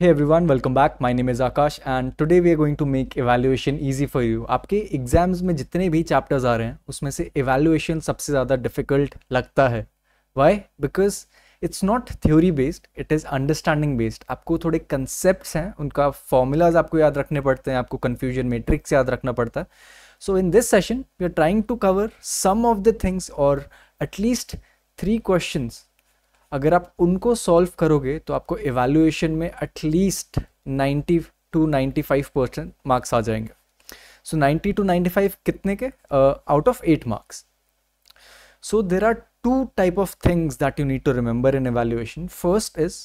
Hey everyone, welcome back. My name is Akash and today we are going to make evaluation easy for you. आपके exams में जितने भी chapters आ रहे हैं उसमें से evaluation सबसे ज़्यादा difficult लगता है Why? Because it's not theory based, it is understanding based. आपको थोड़े concepts हैं उनका formulas आपको याद रखने पड़ते हैं आपको confusion matrix याद रखना पड़ता है So in this session, we are trying to cover some of the things or at least three questions अगर आप उनको सॉल्व करोगे तो आपको एवेल्युएशन में एटलीस्ट 90 टू 95 परसेंट मार्क्स आ जाएंगे so ninety two ninety five कितने के out of eight marks so there are two type of things that you need to remember in evaluation first is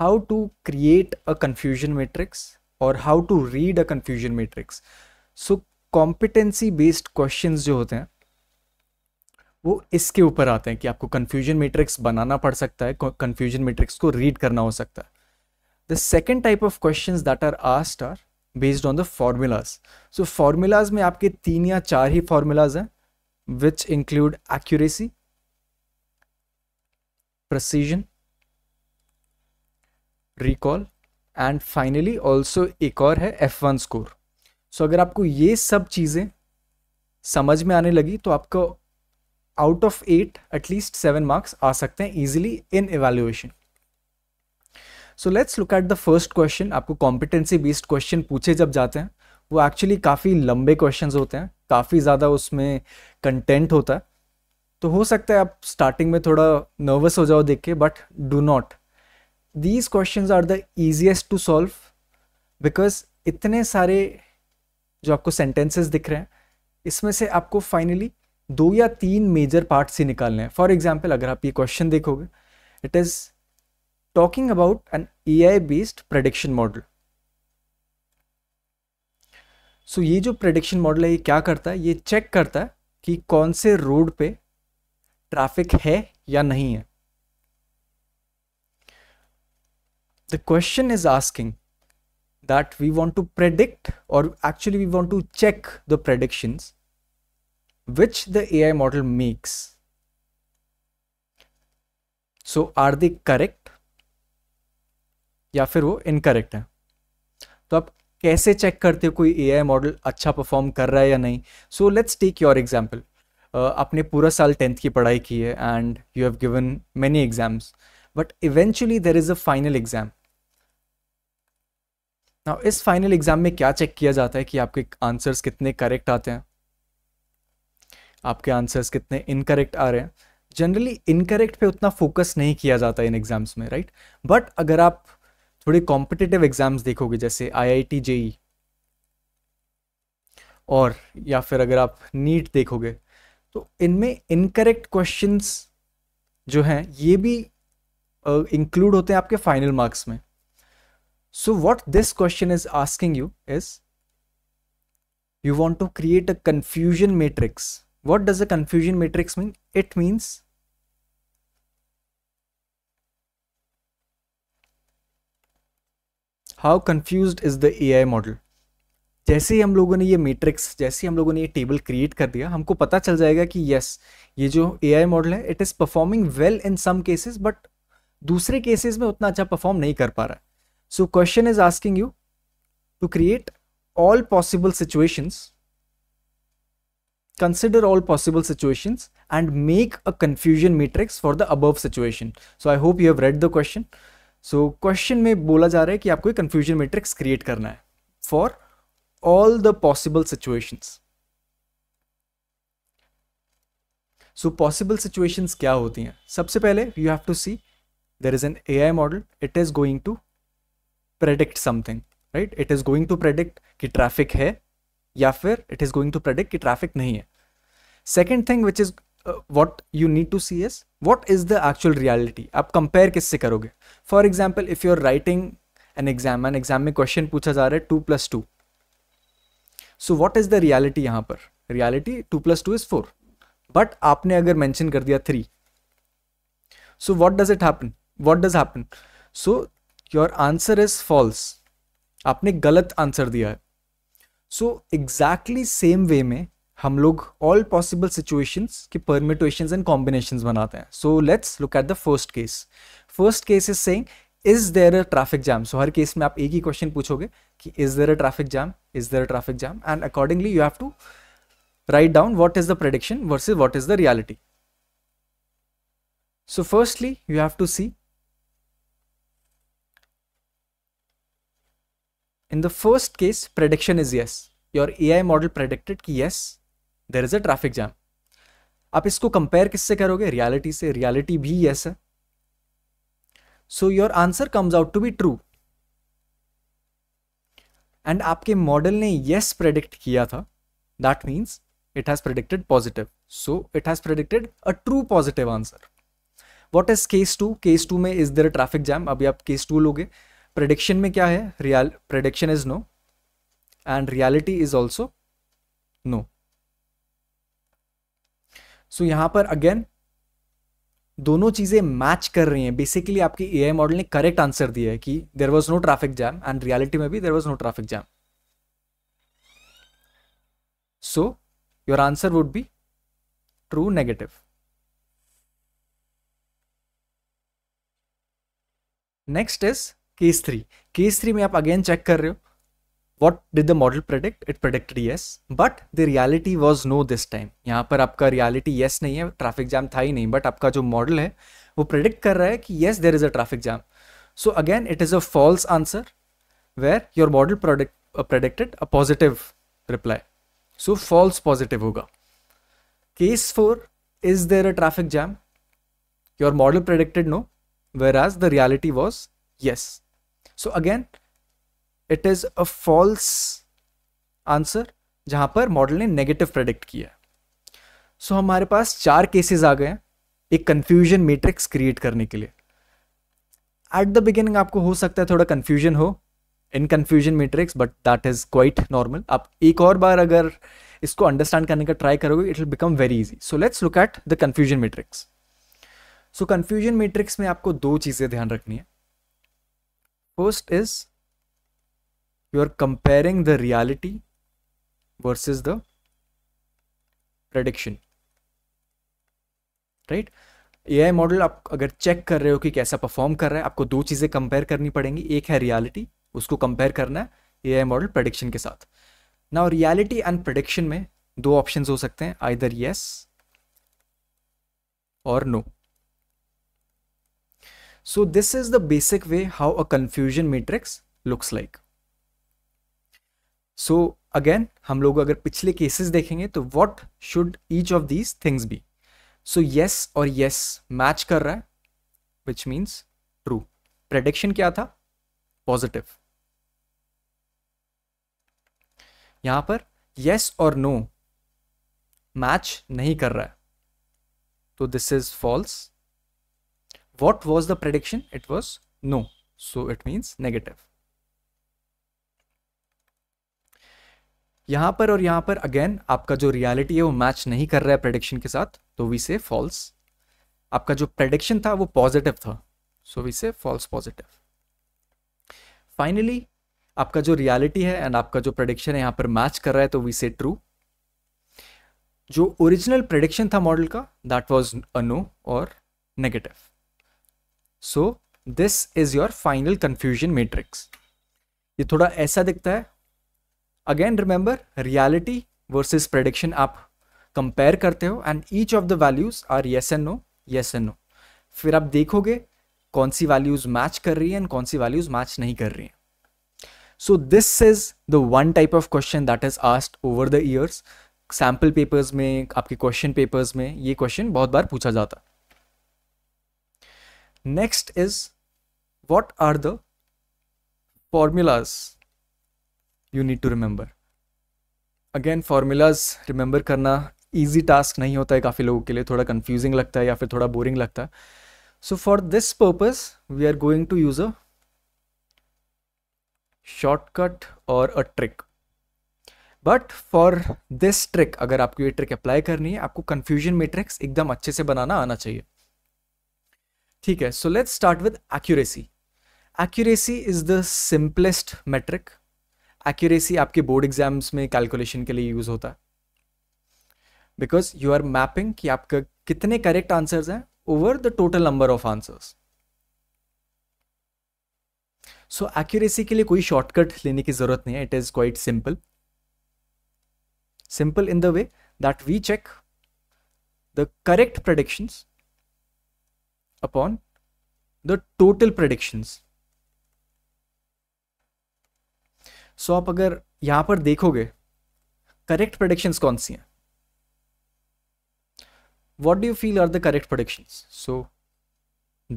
how to create a confusion matrix और how to read a confusion matrix so competency based question जो होते हैं वो इसके ऊपर आते हैं कि आपको कन्फ्यूजन मैट्रिक्स बनाना पड़ सकता है कन्फ्यूजन मैट्रिक्स को रीड करना हो सकता है the second type of question that are asked are based on the formulas so formulas में आपके तीन या चार ही फॉर्मूलाज हैं which include accuracy precision recall and finally also एक और है एफ वन स्कोर सो अगर आपको ये सब चीज़ें समझ में आने लगी तो आपका out of eight at least seven marks आ सकते हैं easily in evaluation so let's look at the first question आपको कॉम्पिटेंसी बेस्ड क्वेश्चन पूछे जब जाते हैं वो एक्चुअली काफ़ी लंबे क्वेश्चन होते हैं काफ़ी ज़्यादा उसमें कंटेंट होता है तो हो सकता है आप स्टार्टिंग में थोड़ा नर्वस हो जाओ देख के but do not these question are the easiest to solve because इतने सारे जो आपको सेंटेंसेस दिख रहे हैं इसमें से आपको फाइनली दो या तीन मेजर पार्ट से निकालने हैं फॉर एग्जाम्पल अगर आप ये क्वेश्चन देखोगे it is talking about an A I based prediction model so ये जो प्रडिक्शन मॉडल है ये क्या करता है ये चेक करता है कि कौन से रोड पे ट्रैफिक है या नहीं है the question is asking that we want to predict or actually we want to check the predictions which the AI model makes. So are they correct या फिर वो इनकरेक्ट है तो आप कैसे चेक करते हो कोई एआई मॉडल अच्छा परफॉर्म कर रहा है या नहीं so let's take your example आपने पूरा साल टेंथ की पढ़ाई की है and you have given many exams but eventually there is a final exam now इस फाइनल एग्जाम में क्या चेक किया जाता है कि आपके आंसर्स कितने करेक्ट आते हैं आपके आंसर्स कितने इनकरेक्ट आ रहे हैं जनरली इनकरेक्ट पे उतना फोकस नहीं किया जाता इन एग्ज़ाम्स में राइट बट अगर आप थोड़े कॉम्पिटिटिव एग्ज़ाम्स देखोगे जैसे आई जेई e, और या फिर अगर आप नीट देखोगे तो इनमें इनकरेक्ट क्वेश्चंस जो हैं ये भी इंक्लूड uh, होते हैं आपके फाइनल मार्क्स में so what this question is asking you is you want to create a confusion matrix What does a confusion matrix mean? It means how confuse is the A I model जैसे ही हम लोगों ने ये matrix जैसे ही हम लोगों ने ये टेबल क्रिएट कर दिया हमको पता चल जाएगा कि यस ये जो ए आई मॉडल है it is performing well in some cases but दूसरे केसेस में उतना अच्छा परफॉर्म नहीं कर पा रहा है so question is asking you to create all possible situations consider all possible situations and make a confusion matrix for the above situation. So I hope you have read the question. So question mein bola ja raha hai ki aapko ek confusion matrix create karna hai for all the possible situations. So possible situations kya hoti hain sabse pehle you have to see there is an AI model it is going to predict something right it is going to predict ki traffic hai या फिर it is going to predict कि traffic नहीं है second thing which is what you need to see is what is the actual reality आप compare किससे करोगे for example if you are writing an exam an exam में question पूछा जा रहा है two plus two so what is the reality यहां पर reality two plus two is four but आपने अगर मैंशन कर दिया three so what does it happen what does happen so your answer is false आपने गलत आंसर दिया है सो एग्जैक्टली सेम वे में हम लोग ऑल पॉसिबल सिचुएशंस के परमिटेशन एंड कॉम्बिनेशन बनाते हैं so let's look at the first case first case is saying is there a traffic jam so हर केस में आप एक ही क्वेश्चन पूछोगे कि is there a traffic jam is there a traffic jam and accordingly you have to write down what is the prediction versus what is the reality so firstly you have to C the first case case is yes your A I model predicted ki yes there is a traffic jam आप इसको compare किससे करोगे reality से reality भी yes है so your answer comes out to be true and आपके model ने yes predict किया था that means it has predicted positive so it has predicted a true positive answer what is case two case two में is there traffic jam अभी आप case two लोगे prediction में क्या है real prediction is no and reality is also no so यहां पर again दोनों चीजें मैच कर रही हैं बेसिकली आपकी ए मॉडल ने करेक्ट आंसर दिया है कि there was no traffic jam and reality में भी there was no traffic jam so your answer would be true negative next is case three case three में आप अगेन चेक कर रहे हो what did the model predict it predicted yes but the reality was no this time यहाँ पर आपका reality yes yes नहीं है ट्रैफिक जाम था ही नहीं बट आपका जो मॉडल है वो प्रिडिक्ट कर रहा है कि yes there is a traffic jam so again it is a false answer where your model predict predicted a positive reply so false positive होगा case four is there a traffic jam your model predicted no whereas the reality was yes so again it is a false answer जहां पर model ने negative predict किया सो so, हमारे पास चार cases आ गए हैं एक कंफ्यूजन मैट्रिक्स क्रिएट करने के लिए एट द बिगिनिंग आपको हो सकता है थोड़ा कंफ्यूजन हो in confusion matrix but that is quite normal आप एक और बार अगर इसको अंडरस्टैंड करने का ट्राई करोगे it will become very easy so let's look at the confusion matrix so confusion matrix में आपको दो चीज़ें ध्यान रखनी है First is you are comparing the reality versus the prediction. Right A I model आप अगर चेक कर रहे हो कि कैसा परफॉर्म कर रहा है आपको दो चीज़ें कंपेयर करनी पड़ेंगी एक है रियालिटी उसको कंपेयर करना है ए आई मॉडल प्रडिक्शन के साथ ना रियालिटी एंड प्रडिक्शन में दो ऑप्शन हो सकते हैं आइदर यस और no no. So this is the basic way how a confusion matrix looks like. So again हम लोग अगर पिछले केसेस देखेंगे तो what should each of these things be? So yes और yes match कर रहा है which means true. Prediction क्या था? Positive. यहां पर yes और no match नहीं कर रहा है तो this is false. What was the prediction? It was no. So it means negative. यहां पर और यहां पर अगेन आपका जो रियलिटी है वो मैच नहीं कर रहा है प्रडिक्शन के साथ तो वी से फॉल्स आपका जो प्रडिक्शन था वो पॉजिटिव था so we say false positive finally आपका जो रियलिटी है एंड आपका जो प्रडिक्शन है यहां पर मैच कर रहा है तो वी से ट्रू जो ओरिजिनल प्रडिक्शन था मॉडल का दैट वॉज अ नो और negative so this is your final confusion matrix ये थोड़ा ऐसा दिखता है again remember reality versus prediction आप कंपेयर करते हो and each of the values are yes and no yes and no फिर आप देखोगे कौन सी वैल्यूज मैच कर रही है एंड कौन सी वैल्यूज मैच नहीं कर रही है so this is the one type of question that is asked over the years sample papers में आपके क्वेश्चन पेपर्स में ये क्वेश्चन बहुत बार पूछा जाता है next is what are the formulas you need to remember again formulas remember करना easy task नहीं होता है काफ़ी लोगों के लिए थोड़ा कन्फ्यूजिंग लगता है या फिर थोड़ा बोरिंग लगता है so for this purpose we are going to use a shortcut और a trick but for this trick अगर आपको ये ट्रिक अप्लाई करनी है आपको कन्फ्यूजन मेट्रिक्स एकदम अच्छे से बनाना आना चाहिए ठीक है so let's start with accuracy accuracy is the simplest metric accuracy आपके बोर्ड एग्जाम्स में कैलकुलेशन के लिए यूज होता है बिकॉज यू आर मैपिंग कि आपका कितने करेक्ट आंसर्स हैं over the total number of answers so accuracy के लिए कोई शॉर्टकट लेने की जरूरत नहीं है it is quite simple simple in the way that we check the correct predictions upon the total predictions so आप अगर यहां पर देखोगे करेक्ट प्रडिक्शंस कौन सी हैं what do you feel are the correct prediction so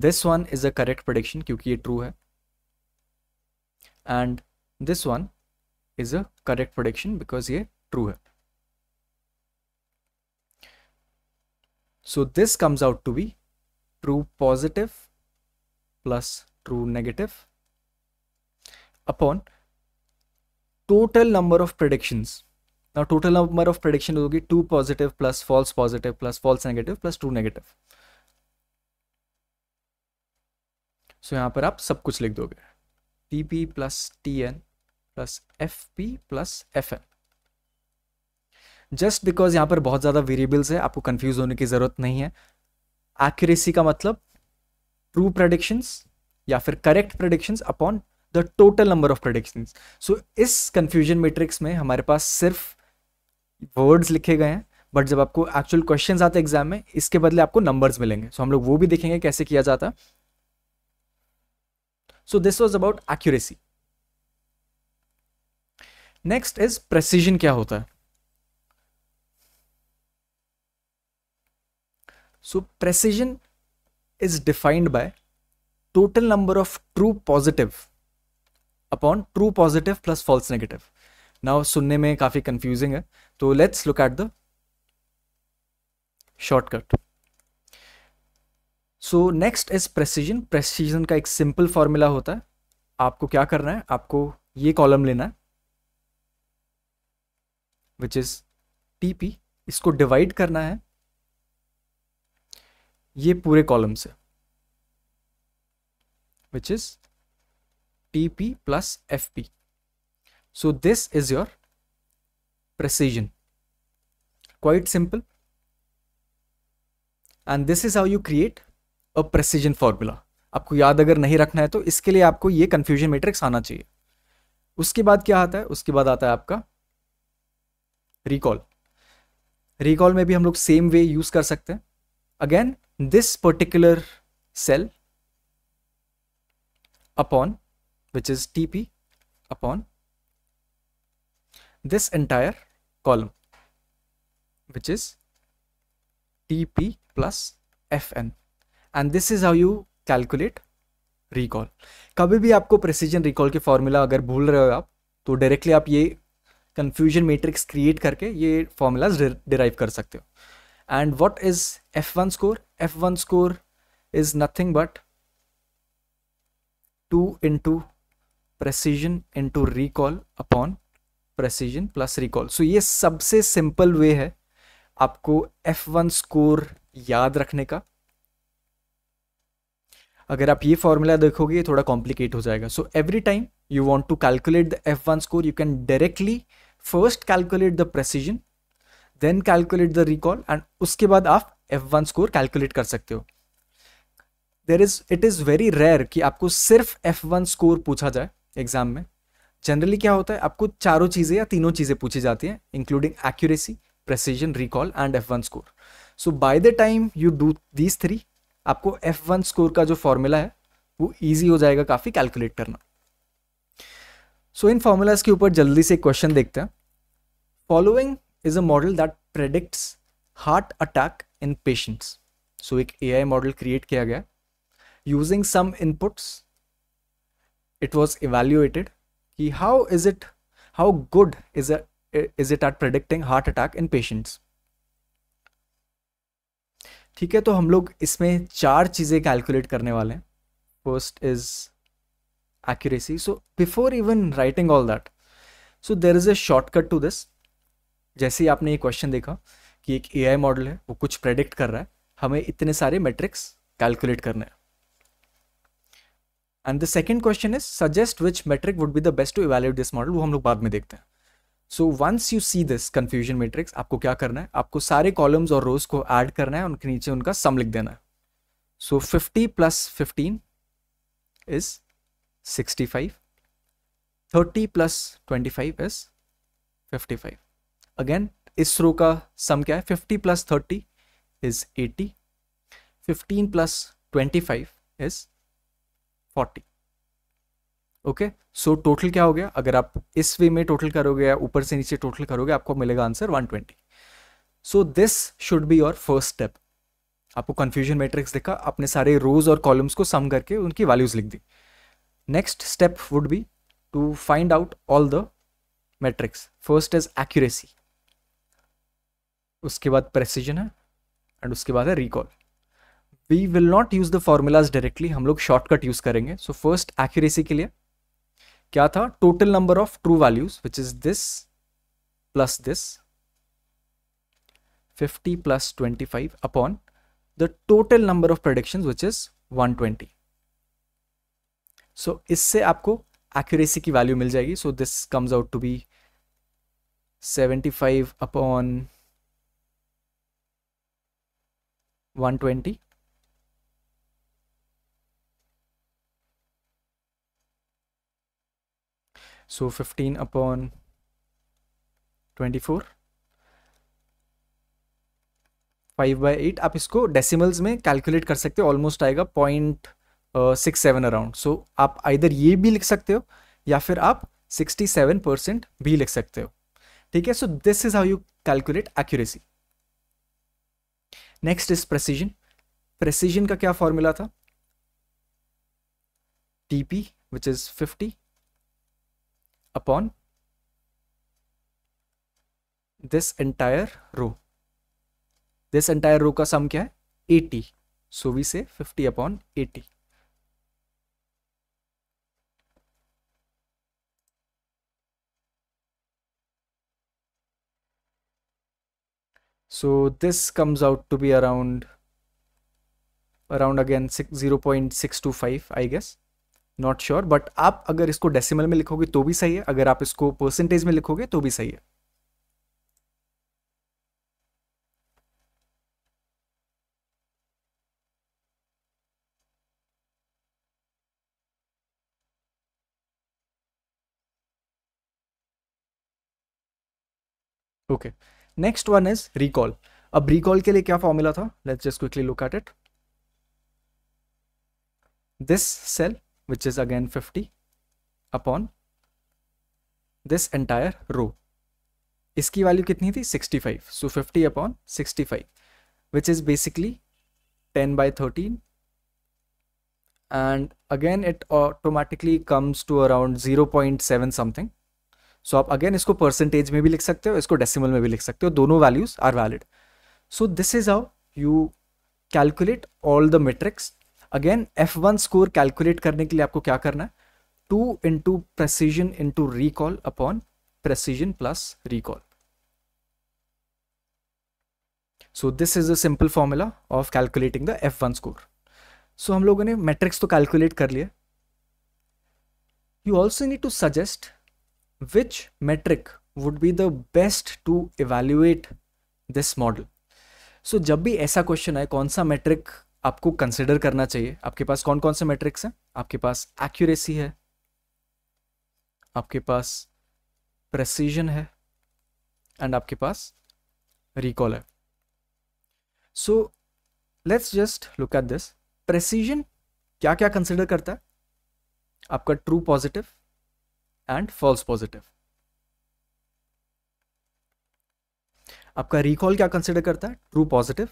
this one is a correct prediction क्योंकि ये ट्रू है and this one is a correct prediction because ये ट्रू है so this comes out to be true positive plus true negative upon total number of predictions. Now total number of prediction will be true positive plus false positive plus false negative plus true negative. So so, यहाँ पर आप सब कुछ लिख दोगे T P plus T N plus F P plus F N just because यहाँ पर बहुत ज़्यादा वेरिएबल्स है आपको कंफ्यूज होने की ज़रूरत नहीं है एक्यूरेसी का मतलब ट्रू प्रडिक्शंस या फिर correct predictions upon the total number of predictions so इस कंफ्यूजन मैट्रिक्स में हमारे पास सिर्फ वर्ड्स लिखे गए हैं बट जब आपको एक्चुअल क्वेश्चंस आते हैं एग्जाम में इसके बदले आपको नंबर्स मिलेंगे सो so, हम लोग वो भी देखेंगे कैसे किया जाता so this was about accuracy next is precision क्या होता है so precision is defined by total number of true positive upon true positive plus false negative now सुनने में काफी कंफ्यूजिंग है तो let's look at the shortcut so next is precision precision का एक सिंपल फॉर्मूला होता है आपको क्या करना है आपको ये कॉलम लेना है विच इज टीपी इसको डिवाइड करना है ये पूरे कॉलम से which is T P plus F P so this is your precision quite simple and this is how you create a precision formula आपको याद अगर नहीं रखना है तो इसके लिए आपको ये कंफ्यूजन मेट्रिक्स आना चाहिए उसके बाद क्या आता है उसके बाद आता है आपका रिकॉल रिकॉल में भी हम लोग सेम वे यूज कर सकते हैं again this particular cell upon which is TP upon this entire column which is TP plus Fn and this is how you calculate recall. kabhi bhi aapko precision recall ke formula agar bhul rahe ho aap to directly aap ye confusion matrix create karke ye formulas derive kar sakte ho and what is f1 score f1 score is nothing but 2 into precision into recall upon precision plus recall so ye sabse simple way hai aapko f1 score yaad rakhne ka अगर आप ये formula देखोगे ये थोड़ा complicate हो जाएगा so every time you want to calculate the F one score you can directly first calculate the precision then calculate the recall and उसके बाद आप एफ वन स्कोर कैलकुलेट कर सकते हो there is it is very rare कि आपको सिर्फ F one score पूछा जाए एग्जाम में जनरली क्या होता है आपको चारों चीज़ें या तीनों चीज़ें पूछी जाती हैं including accuracy precision recall and F one score so by the time you do these three आपको एफ वन स्कोर का जो फॉर्मूला है वो ईजी हो जाएगा काफ़ी कैलकुलेट करना सो so, इन फॉर्मूलाज के ऊपर जल्दी से क्वेश्चन देखते हैं following is a model that predicts heart attack in patients so एक ए आई मॉडल क्रिएट किया गया using some inputs it was evaluated कि how is it how good is is it are predicting heart attack in patients ठीक है तो हम लोग इसमें चार चीजें कैलकुलेट करने वाले हैं first is accuracy so before even writing all that so there is a shortcut to this जैसे ही आपने ये क्वेश्चन देखा कि एक ए मॉडल है वो कुछ प्रेडिक्ट कर रहा है हमें इतने सारे मेट्रिक्स कैलकुलेट करने हैं and the second question is suggest which metric would be the best to evaluate this model वो हम लोग बाद में देखते हैं so once you see this confusion metrics आपको क्या करना है आपको सारे कॉलम्स और रोज को ऐड करना है उनके नीचे उनका सम लिख देना है so fifty plus fifteen is sixty five thirty plus twenty five is fifty five again इसरो का सम क्या है fifty plus thirty is eighty fifteen plus twenty five is forty okay so total क्या हो गया अगर आप इस वे में टोटल करोगे या ऊपर से नीचे टोटल करोगे आपको मिलेगा answer one twenty so this should be your first step आपको कन्फ्यूजन मैट्रिक्स देखा आपने सारे रोज और कॉलम्स को सम करके उनकी वैल्यूज लिख दी next step would be to find out all the matrix first is accuracy उसके बाद प्रेसिजन है एंड उसके बाद है recall we will not use the formulas directly हम लोग शॉर्टकट यूज़ करेंगे सो फर्स्ट एक्यूरेसी के लिए क्या था total number of true values which is this plus this 50 plus 25 upon the total number of prediction which is 120 so so इससे आपको accuracy की वैल्यू मिल जाएगी so this comes out to be 75 upon one twenty so fifteen upon twenty four five by eight आप इसको decimals में calculate कर सकते हो ऑलमोस्ट आएगा point six seven around so आप आइधर ये भी लिख सकते हो या फिर आप सिक्सटी सेवन परसेंट भी लिख सकते हो ठीक है so this is how you calculate accuracy next is precision precision का क्या फॉर्मूला था TP which is 50 upon this entire row this entire row का सम क्या है 80 so we say 50 upon 80 so this comes out to be around around again 6 0.625 I guess not sure but आप अगर इसको decimal में लिखोगे तो भी सही है अगर आप इसको परसेंटेज में लिखोगे तो भी सही है okay okay. Next one is recall. अब recall, के लिए क्या फॉर्मूला था let's just quickly look at it this cell which is again 50 upon this entire row इसकी value कितनी 65 so 50 upon 65 which is basically 10 by 13 and again it automatically comes to around 0.7 something सो आप again इसको percentage में भी लिख सकते हो इसको डेसिमल में भी लिख सकते हो दोनों values are valid so this is how you calculate all the metrics again F one score calculate करने के लिए आपको क्या करना है two into precision into recall upon precision plus recall so this is a simple formula of calculating the F one score so हम लोगों ने मेट्रिक्स तो कैलकुलेट कर लिया you also need to suggest which metric would be the best to evaluate this model so so, जब भी ऐसा question आए कौन सा मेट्रिक आपको कंसिडर करना चाहिए आपके पास कौन कौन से मेट्रिक्स हैं आपके पास एक्यूरेसी है आपके पास प्रेसीजन है एंड आपके पास रिकॉल है so let's just look at this precision क्या क्या कंसिडर करता है आपका true positive and false positive आपका रिकॉल क्या कंसिडर करता है true positive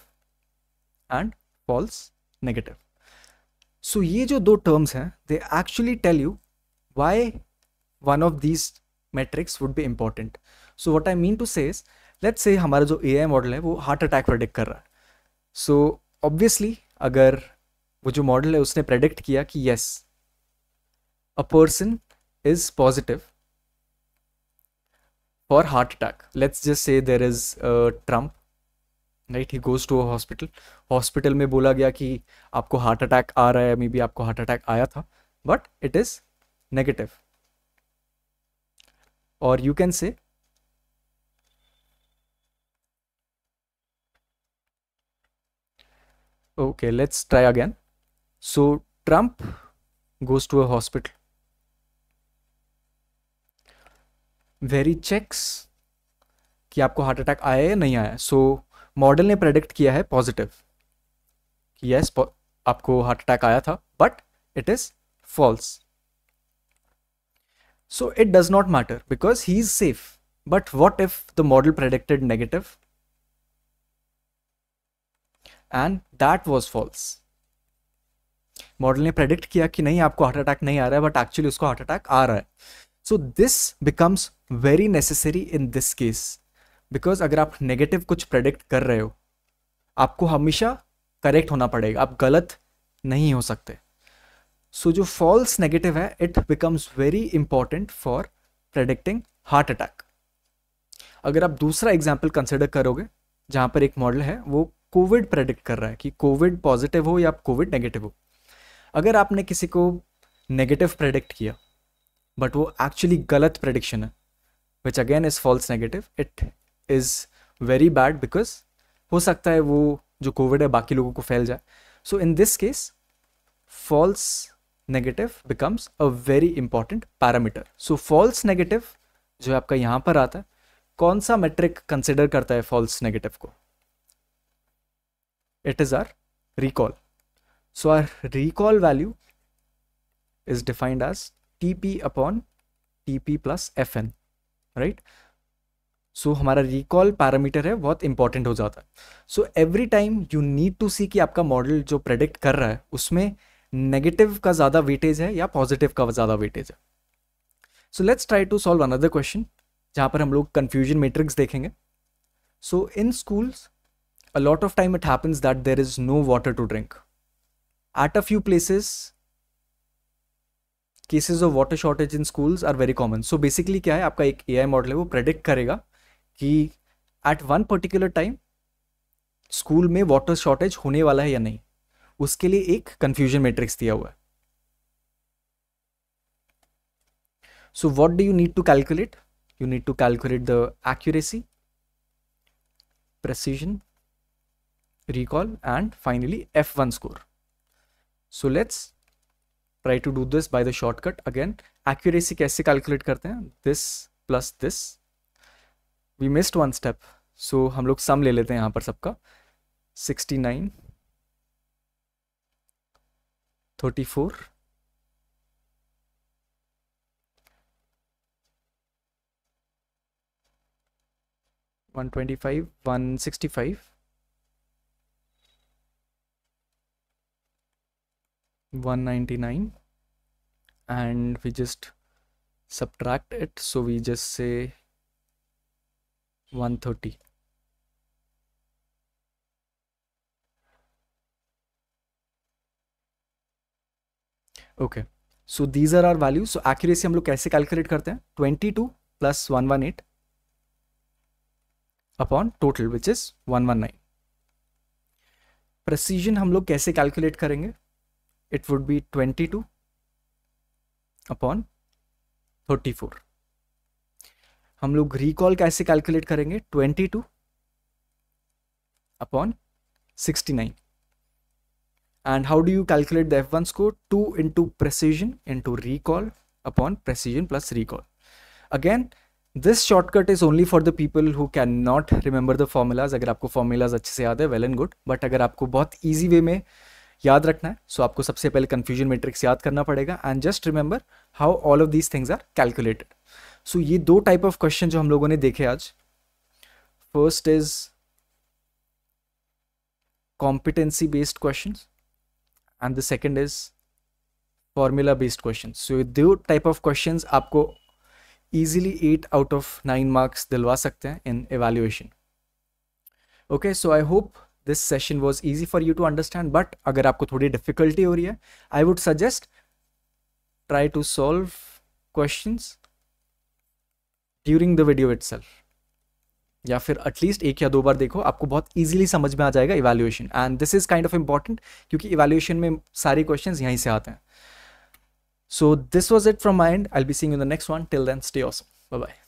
and false negative so ये जो दो टर्म्स हैं they actually tell you why one of these metrics would be important so what I mean to say let say हमारा जो ए आई मॉडल है वो हार्ट अटैक प्रेडिक्ट कर रहा है सो so, ऑब्वियसली अगर वो जो मॉडल है उसने प्रेडिक्ट किया कि yes a person is positive for heart attack let's just say there is uh, trump right he goes to hospital hospital में बोला गया कि आपको हार्ट अटैक आ रहा है मे बी आपको हार्ट अटैक आया था बट इट इज नेगेटिव और you can say okay let's try again so trump goes to a hospital very checks कि आपको हार्ट अटैक आया या नहीं आया सो मॉडल ने प्रेडिक्ट किया है पॉजिटिव कि यस आपको हार्ट अटैक आया था but it is false so it does not matter because he is safe but what if the model predicted negative and that was false model ने predict किया कि नहीं आपको हार्ट अटैक नहीं आ रहा है बट एक्चुअली उसको हार्ट अटैक आ रहा है so this becomes very necessary in this case because अगर आप नेगेटिव कुछ प्रेडिक्ट कर रहे हो आपको हमेशा करेक्ट होना पड़ेगा आप गलत नहीं हो सकते सो so, जो फॉल्स नेगेटिव है it becomes very important for predicting heart attack अगर आप दूसरा एग्जाम्पल कंसिडर करोगे जहाँ पर एक मॉडल है वो कोविड प्रेडिक्ट कर रहा है कि कोविड पॉजिटिव हो या कोविड नेगेटिव हो अगर आपने किसी को नेगेटिव प्रेडिक्ट किया बट वो एक्चुअली गलत प्रडिक्शन है which again is false negative it is very bad because हो सकता है वो जो कोविड है बाकी लोगों को फैल जाए so in this case false negative becomes a very important parameter so false negative जो आपका यहाँ पर आता है कौन सा मेट्रिक कंसिडर करता है फॉल्स नेगेटिव को it is are recall so are recall value is defined as TP upon TP plus Fn right right? So so, हमारा रिकॉल पैरामीटर है बहुत इंपॉर्टेंट हो जाता है so every time you need to see कि आपका model जो predict कर रहा है उसमें नेगेटिव का ज़्यादा वेटेज है या पॉजिटिव का ज़्यादा वेटेज है so let's try to solve another question जहां पर हम लोग कंफ्यूजन मेट्रिक्स देखेंगे so in schools a lot of time it happens that there is no water to drink at a few places cases of water shortage in schools are very common so basically क्या है आपका एक ए model है वो predict करेगा कि at one particular time school में water shortage होने वाला है या नहीं उसके लिए एक कन्फ्यूजन मैट्रिक्स दिया हुआ है what do you need to calculate you need to calculate the accuracy precision recall and finally F one score so let's try to do this by the shortcut again accuracy कैसे calculate करते हैं this plus this we missed one step so हम लोग sum ले लेते हैं यहाँ पर सबका sixty nine thirty four one twenty five one sixty five 199 and we just subtract it so we just say 130 okay so these are our values so accuracy हम लोग कैसे कैलकुलेट करते हैं 22 plus 118 upon total which is 119 precision हम लोग कैसे calculate करेंगे it would be 22 upon 34 हम लोग रिकॉल कैसे कैलकुलेट करेंगे 22 upon 69 and how do you calculate the F1 score 2 into precision into recall upon precision plus recall again this shortcut is only for the people who cannot remember the formulas अगर आपको formulas अच्छे से याद है well and good but अगर आपको बहुत easy way में याद रखना है सो आपको सबसे पहले कन्फ्यूजन मेट्रिक्स याद करना पड़ेगा and just remember how all of these things are calculated so ये दो टाइप ऑफ क्वेश्चन जो हम लोगों ने देखे आज first is competency based question and the second is formula based question so दो टाइप ऑफ क्वेश्चन आपको easily eight out of nine marks दिलवा सकते हैं in evaluation okay so I hope this session was easy for you to understand but अगर आपको थोड़ी difficulty हो रही है I would suggest try to solve question during the video it या फिर एटलीस्ट एक या दो बार देखो आपको बहुत ईजिली समझ में आ जाएगा evaluation and this is kind of important क्योंकि इवेल्यूएशन में सारे क्वेश्चन यहीं से आते हैं so this was it from mind I be seeing in the next one till then stay awesome bye bye